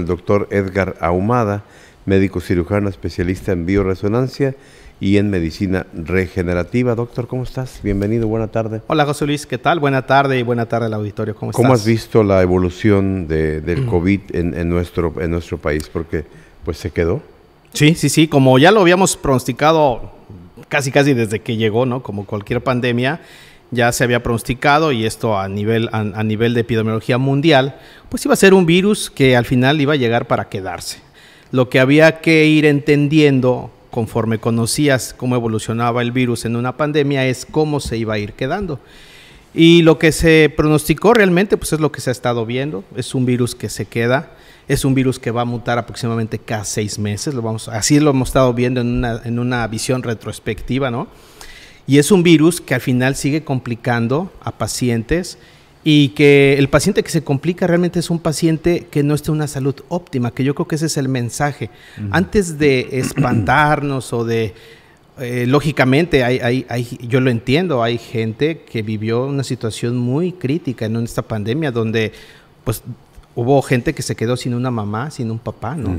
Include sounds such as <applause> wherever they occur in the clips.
el doctor Edgar Ahumada, médico cirujano especialista en bioresonancia y en medicina regenerativa. Doctor, ¿cómo estás? Bienvenido, buena tarde. Hola José Luis, ¿qué tal? Buena tarde y buena tarde al auditorio. ¿Cómo, ¿Cómo has visto la evolución de, del mm. COVID en, en, nuestro, en nuestro país? Porque pues se quedó. Sí, sí, sí, como ya lo habíamos pronosticado casi casi desde que llegó, ¿no? Como cualquier pandemia, ya se había pronosticado, y esto a nivel, a, nivel de epidemiología mundial, pues iba a ser un virus que al final iba a llegar para quedarse. Lo que había que ir entendiendo conforme conocías cómo evolucionaba el virus en una pandemia es cómo se iba a ir quedando. Y lo que se pronosticó realmente pues es lo que se ha estado viendo, es un virus que se queda, es un virus que va a mutar aproximadamente cada seis meses, lo vamos, así lo hemos estado viendo en una, en una visión retrospectiva, ¿no? Y es un virus que al final sigue complicando a pacientes y que el paciente que se complica realmente es un paciente que no está en una salud óptima, que yo creo que ese es el mensaje. Antes de espantarnos o de... Eh, lógicamente, hay, hay, yo lo entiendo, hay gente que vivió una situación muy crítica en esta pandemia donde pues hubo gente que se quedó sin una mamá, sin un papá, ¿no?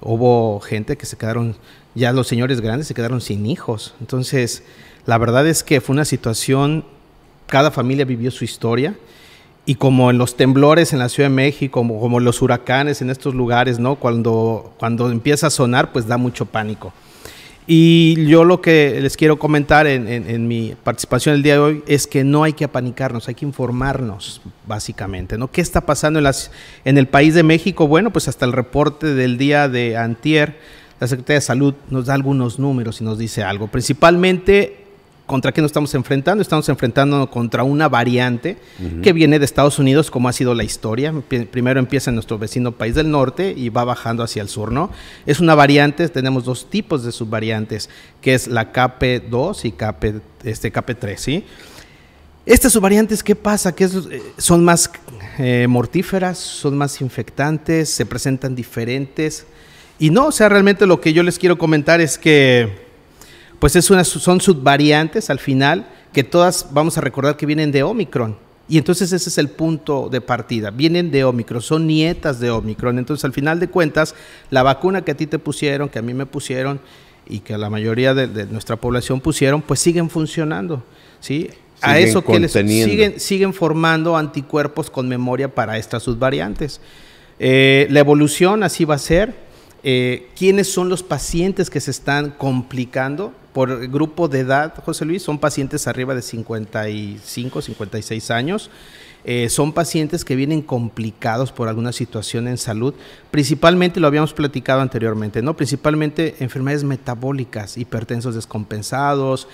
hubo gente que se quedaron, ya los señores grandes se quedaron sin hijos. Entonces, la verdad es que fue una situación, cada familia vivió su historia. Y como en los temblores en la Ciudad de México, como, los huracanes en estos lugares, ¿no? cuando empieza a sonar, pues da mucho pánico. Y yo lo que les quiero comentar en, mi participación el día de hoy es que no hay que apanicarnos, hay que informarnos, básicamente, ¿no? ¿Qué está pasando en, las, en el país de México? Bueno, pues hasta el reporte del día de antier, la Secretaría de Salud nos da algunos números y nos dice algo. Principalmente ¿Contra qué nos estamos enfrentando? Estamos enfrentando contra una variante que viene de Estados Unidos, como ha sido la historia. Primero empieza en nuestro vecino país del norte y va bajando hacia el sur, ¿no? Es una variante, tenemos dos tipos de subvariantes, que es la KP2 y KP, este, KP3, ¿sí? Estas subvariantes, ¿qué pasa? Que eh, son más eh, mortíferas, son más infectantes, se presentan diferentes. Y no, o sea, realmente lo que yo les quiero comentar es que pues es una, son subvariantes al final que todas vamos a recordar que vienen de Omicron. Y entonces ese es el punto de partida. Vienen de Omicron, son nietas de Omicron. Entonces al final de cuentas, la vacuna que a ti te pusieron, que a mí me pusieron y que a la mayoría de, nuestra población pusieron, pues siguen funcionando. ¿sí? a eso que les siguen, siguen formando anticuerpos con memoria para estas subvariantes. Eh, la evolución así va a ser. Eh, ¿Quiénes son los pacientes que se están complicando? por grupo de edad, José Luis, son pacientes arriba de 55, 56 años eh, son pacientes que vienen complicados por alguna situación en salud, principalmente lo habíamos platicado anteriormente, ¿no? Principalmente enfermedades metabólicas, hipertensos descompensados,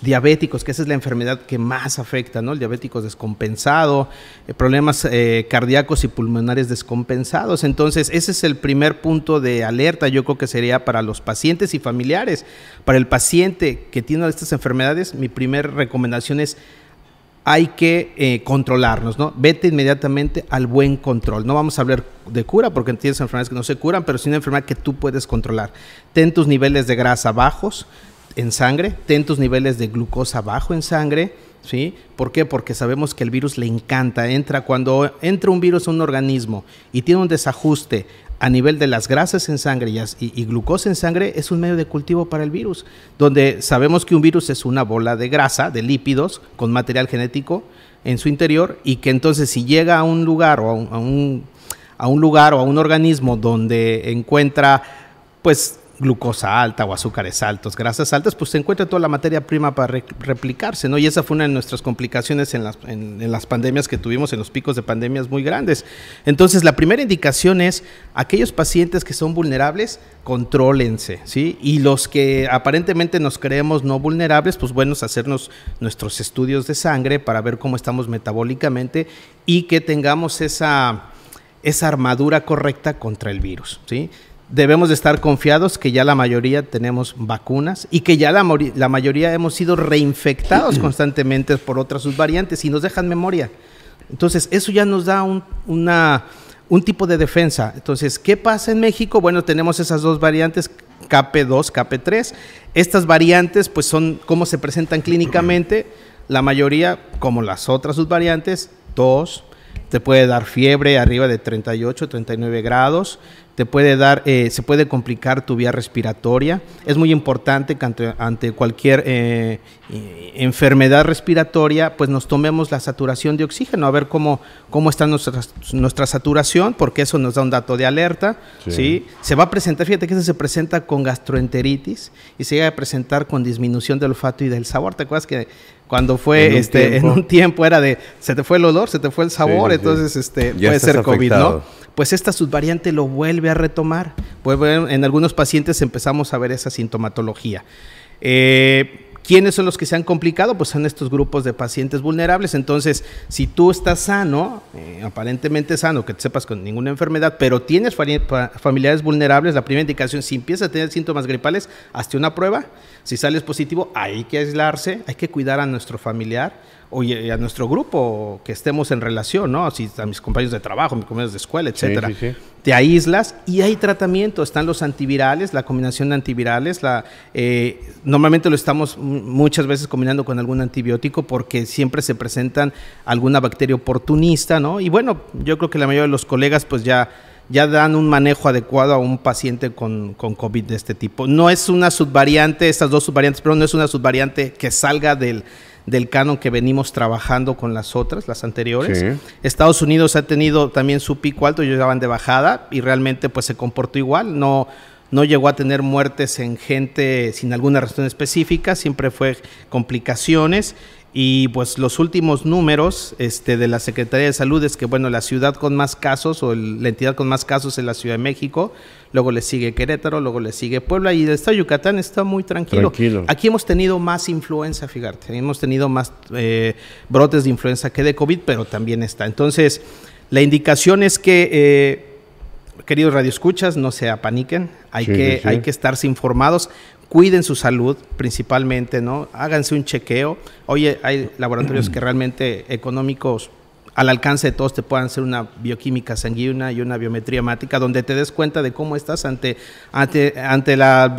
diabéticos, que esa es la enfermedad que más afecta, ¿no? El diabético descompensado, eh, problemas eh, cardíacos y pulmonares descompensados. Entonces, ese es el primer punto de alerta, yo creo que sería para los pacientes y familiares. Para el paciente que tiene estas enfermedades, mi primera recomendación es hay que eh, controlarnos, ¿no? Vete inmediatamente al buen control. No vamos a hablar de cura porque tienes enfermedades que no se curan, pero sí una enfermedad que tú puedes controlar. Ten tus niveles de grasa bajos en sangre, ten tus niveles de glucosa bajo en sangre, ¿sí? ¿Por qué? Porque sabemos que el virus le encanta, entra cuando entra un virus a un organismo y tiene un desajuste a nivel de las grasas en sangre y, glucosa en sangre es un medio de cultivo para el virus, donde sabemos que un virus es una bola de grasa, de lípidos, con material genético en su interior y que entonces si llega a un lugar o a un, a un lugar o a un organismo donde encuentra pues glucosa alta o azúcares altos, grasas altas, pues se encuentra toda la materia prima para replicarse, ¿no? Y esa fue una de nuestras complicaciones en las, en, las pandemias que tuvimos, en los picos de pandemias muy grandes. Entonces, la primera indicación es aquellos pacientes que son vulnerables, contrólense, ¿sí? Y los que aparentemente nos creemos no vulnerables, pues bueno, hacernos nuestros estudios de sangre para ver cómo estamos metabólicamente y que tengamos esa esa armadura correcta contra el virus. ¿sí? debemos estar confiados que ya la mayoría tenemos vacunas y que ya la, la mayoría hemos sido reinfectados <clears throat> constantemente por otras subvariantes y nos dejan memoria. Entonces, eso ya nos da un, un tipo de defensa. Entonces, ¿qué pasa en México? Bueno, tenemos esas dos variantes, KP2, KP3. Estas variantes, pues, son cómo se presentan clínicamente. La mayoría, como las otras subvariantes, dos te puede dar fiebre arriba de 38, 39 grados, te puede dar, eh, se puede complicar tu vía respiratoria. Es muy importante que ante, cualquier eh, eh, enfermedad respiratoria, pues nos tomemos la saturación de oxígeno, a ver cómo, cómo está nuestra, saturación, porque eso nos da un dato de alerta. Sí. Se va a presentar, fíjate que eso se presenta con gastroenteritis y se va a presentar con disminución del olfato y del sabor. ¿Te acuerdas que cuando fue, en este, en un tiempo era de, se te fue el olor, se te fue el sabor, entonces, este, puede ser COVID, ¿no? Pues esta subvariante lo vuelve a retomar. en algunos pacientes empezamos a ver esa sintomatología. Eh, ¿Quiénes son los que se han complicado? Pues son estos grupos de pacientes vulnerables. Entonces, si tú estás sano, eh, aparentemente sano, que te sepas con ninguna enfermedad, pero tienes familiares vulnerables, la primera indicación, si empiezas a tener síntomas gripales, hazte una prueba. Si sales positivo, hay que aislarse, hay que cuidar a nuestro familiar o a nuestro grupo que estemos en relación, ¿no? a mis compañeros de trabajo, mis compañeros de escuela, etcétera te aíslas y hay tratamiento. Están los antivirales, la combinación de antivirales. La, eh, normalmente lo estamos muchas veces combinando con algún antibiótico porque siempre se presentan alguna bacteria oportunista, ¿no? Y bueno, yo creo que la mayoría de los colegas pues ya ya dan un manejo adecuado a un paciente con, con, COVID de este tipo. No es una subvariante, estas dos subvariantes, pero no es una subvariante que salga del, del canon que venimos trabajando con las otras, las anteriores. Estados Unidos ha tenido también su pico alto, ellos de bajada y realmente pues se comportó igual, no no llegó a tener muertes en gente sin alguna razón específica, siempre fue complicaciones y pues los últimos números este, de la Secretaría de Salud es que, bueno, la ciudad con más casos o la entidad con más casos es la Ciudad de México, luego le sigue Querétaro, luego le sigue Puebla y el estado Yucatán está muy tranquilo. Aquí hemos tenido más influenza, fíjate, hemos tenido más eh, brotes de influenza que de COVID, pero también está. Entonces, la indicación es que... Eh, queridos radioescuchas, no se apaniquen, hay, que, hay que estarse informados cuiden su salud principalmente, ¿no? Háganse un chequeo. Oye, hay laboratorios que realmente económicos al alcance de todos te puedan hacer una bioquímica sanguínea y una biometría hemática, donde te des cuenta de cómo estás ante, ante,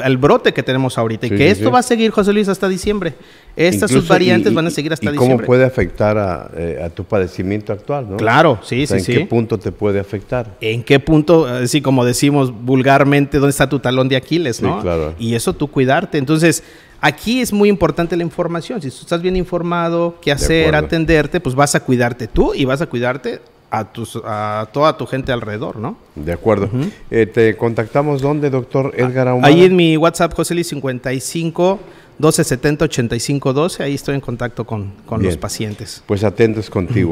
el brote que tenemos ahorita. y que esto va a seguir, José Luis, hasta diciembre. Estas sus variantes van a seguir hasta y diciembre. ¿Cómo puede afectar eh, a, tu padecimiento actual? ¿no? Claro, sí, sí, sí. ¿En qué punto te puede afectar? ¿En qué punto, así eh, sí, como decimos vulgarmente, dónde está tu talón de Aquiles? ¿no? Claro. Y eso tú cuidarte. Entonces, Aquí es muy importante la información. Si tú estás bien informado, qué hacer, atenderte, pues vas a cuidarte tú y vas a cuidarte a, tus, a toda tu gente alrededor, ¿no? De acuerdo. Eh, ¿Te contactamos dónde, doctor ah, Edgar Ahumada? Ahí en mi WhatsApp, Joseli 55 1270 8512 ahí estoy en contacto con los pacientes. Pues atentos contigo.